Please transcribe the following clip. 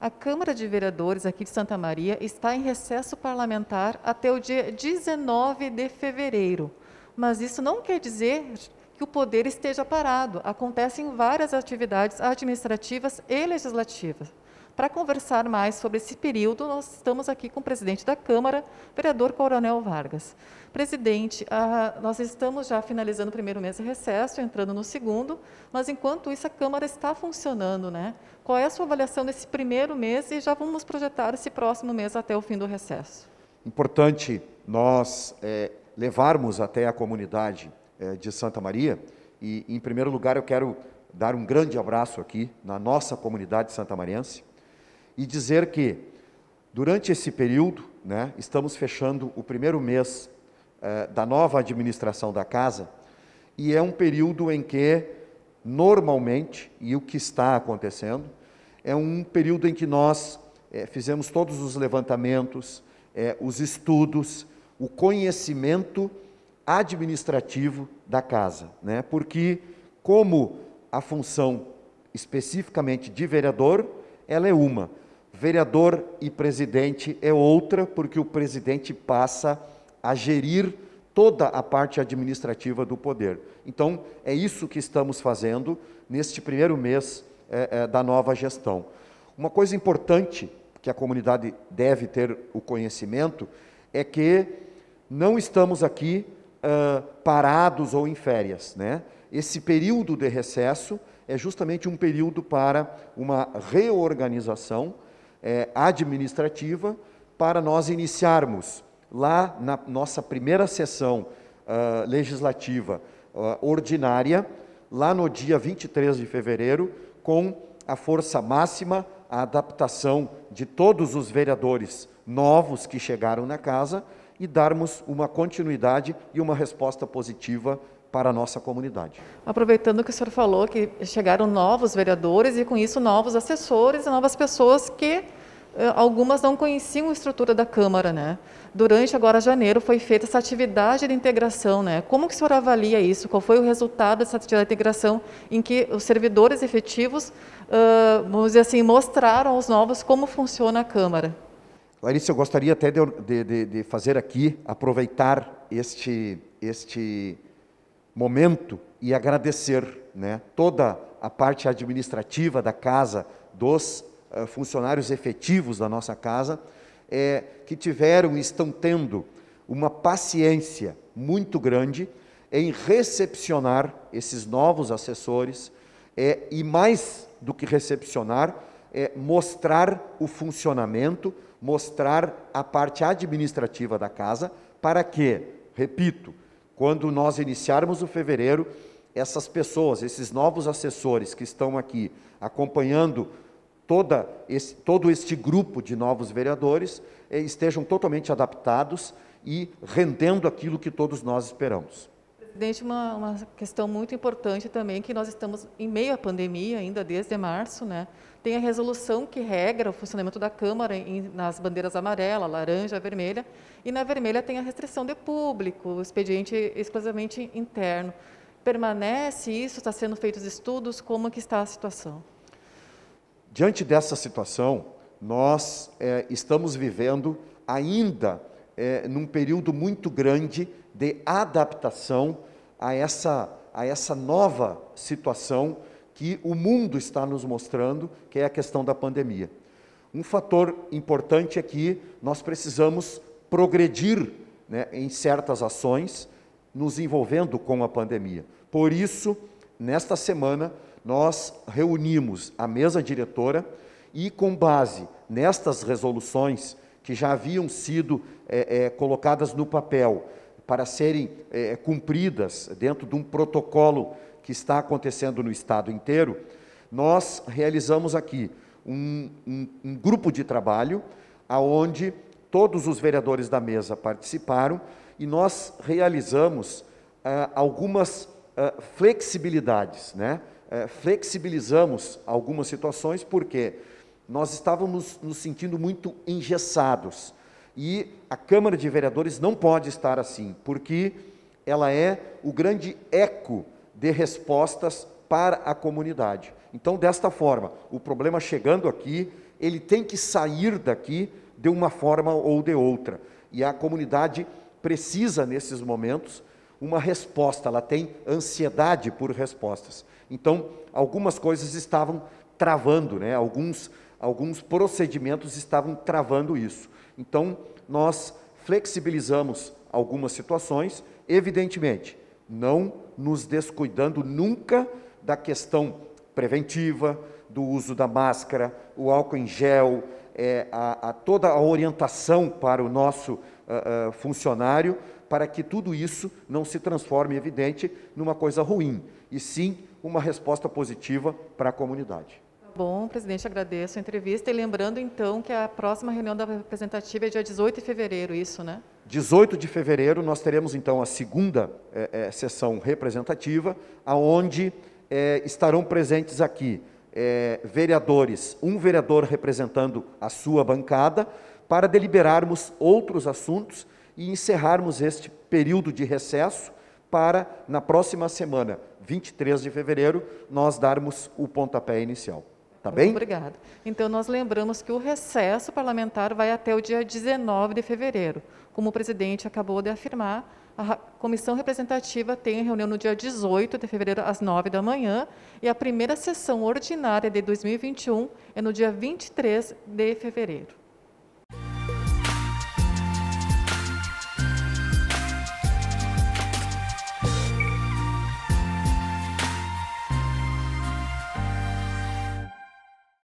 a Câmara de Vereadores aqui de Santa Maria está em recesso parlamentar até o dia 19 de fevereiro. Mas isso não quer dizer que o poder esteja parado. Acontecem várias atividades administrativas e legislativas. Para conversar mais sobre esse período, nós estamos aqui com o presidente da Câmara, vereador Coronel Vargas. Presidente, ah, nós estamos já finalizando o primeiro mês de recesso, entrando no segundo, mas enquanto isso a Câmara está funcionando, né? Qual é a sua avaliação desse primeiro mês e já vamos projetar esse próximo mês até o fim do recesso? Importante nós é, levarmos até a comunidade é, de Santa Maria e, em primeiro lugar, eu quero dar um grande abraço aqui na nossa comunidade santamariense, e dizer que, durante esse período, né, estamos fechando o primeiro mês eh, da nova administração da casa, e é um período em que, normalmente, e o que está acontecendo, é um período em que nós eh, fizemos todos os levantamentos, eh, os estudos, o conhecimento administrativo da casa, né? porque, como a função especificamente de vereador, ela é uma. Vereador e presidente é outra, porque o presidente passa a gerir toda a parte administrativa do poder. Então, é isso que estamos fazendo neste primeiro mês é, é, da nova gestão. Uma coisa importante que a comunidade deve ter o conhecimento é que não estamos aqui uh, parados ou em férias. Né? Esse período de recesso é justamente um período para uma reorganização é, administrativa, para nós iniciarmos lá na nossa primeira sessão uh, legislativa uh, ordinária, lá no dia 23 de fevereiro, com a força máxima, a adaptação de todos os vereadores novos que chegaram na casa e darmos uma continuidade e uma resposta positiva para a nossa comunidade. Aproveitando que o senhor falou que chegaram novos vereadores e com isso novos assessores e novas pessoas que eh, algumas não conheciam a estrutura da Câmara, né? Durante agora janeiro foi feita essa atividade de integração, né? Como que o senhor avalia isso? Qual foi o resultado dessa atividade de integração em que os servidores efetivos, uh, vamos dizer assim, mostraram aos novos como funciona a Câmara? Larissa, eu gostaria até de, de, de fazer aqui, aproveitar este, este momento e agradecer né, toda a parte administrativa da casa, dos uh, funcionários efetivos da nossa casa, é, que tiveram e estão tendo uma paciência muito grande em recepcionar esses novos assessores é, e, mais do que recepcionar, é, mostrar o funcionamento, mostrar a parte administrativa da casa, para que, repito, quando nós iniciarmos o fevereiro, essas pessoas, esses novos assessores que estão aqui acompanhando toda esse, todo este grupo de novos vereadores, eh, estejam totalmente adaptados e rendendo aquilo que todos nós esperamos. Presidente, uma, uma questão muito importante também, que nós estamos em meio à pandemia ainda desde março, né? Tem a resolução que regra o funcionamento da Câmara em, nas bandeiras amarela, laranja, vermelha. E na vermelha tem a restrição de público, o expediente exclusivamente interno. Permanece isso? Está sendo feitos estudos? Como que está a situação? Diante dessa situação, nós é, estamos vivendo ainda é, num período muito grande de adaptação a essa, a essa nova situação que o mundo está nos mostrando, que é a questão da pandemia. Um fator importante é que nós precisamos progredir né, em certas ações, nos envolvendo com a pandemia. Por isso, nesta semana, nós reunimos a mesa diretora e, com base nestas resoluções que já haviam sido é, é, colocadas no papel para serem é, cumpridas dentro de um protocolo que está acontecendo no estado inteiro, nós realizamos aqui um, um, um grupo de trabalho aonde todos os vereadores da mesa participaram e nós realizamos ah, algumas ah, flexibilidades, né? Ah, flexibilizamos algumas situações porque nós estávamos nos sentindo muito engessados e a Câmara de Vereadores não pode estar assim, porque ela é o grande eco de respostas para a comunidade. Então, desta forma, o problema chegando aqui, ele tem que sair daqui de uma forma ou de outra. E a comunidade precisa, nesses momentos, uma resposta, ela tem ansiedade por respostas. Então, algumas coisas estavam travando, né? alguns, alguns procedimentos estavam travando isso. Então, nós flexibilizamos algumas situações, evidentemente, não nos descuidando nunca da questão preventiva, do uso da máscara, o álcool em gel, é, a, a toda a orientação para o nosso uh, uh, funcionário, para que tudo isso não se transforme, evidente, numa coisa ruim, e sim uma resposta positiva para a comunidade. Tá bom, presidente, agradeço a entrevista. E lembrando, então, que a próxima reunião da representativa é dia 18 de fevereiro, isso, né? 18 de fevereiro, nós teremos então a segunda é, é, sessão representativa, aonde é, estarão presentes aqui vereadores, um vereador representando a sua bancada, para deliberarmos outros assuntos e encerrarmos este período de recesso para, na próxima semana, 23 de fevereiro, nós darmos o pontapé inicial. Tá bem? Obrigada. Então, nós lembramos que o recesso parlamentar vai até o dia 19 de fevereiro. Como o presidente acabou de afirmar, a comissão representativa tem reunião no dia 18 de fevereiro, às 9 da manhã, e a primeira sessão ordinária de 2021 é no dia 23 de fevereiro.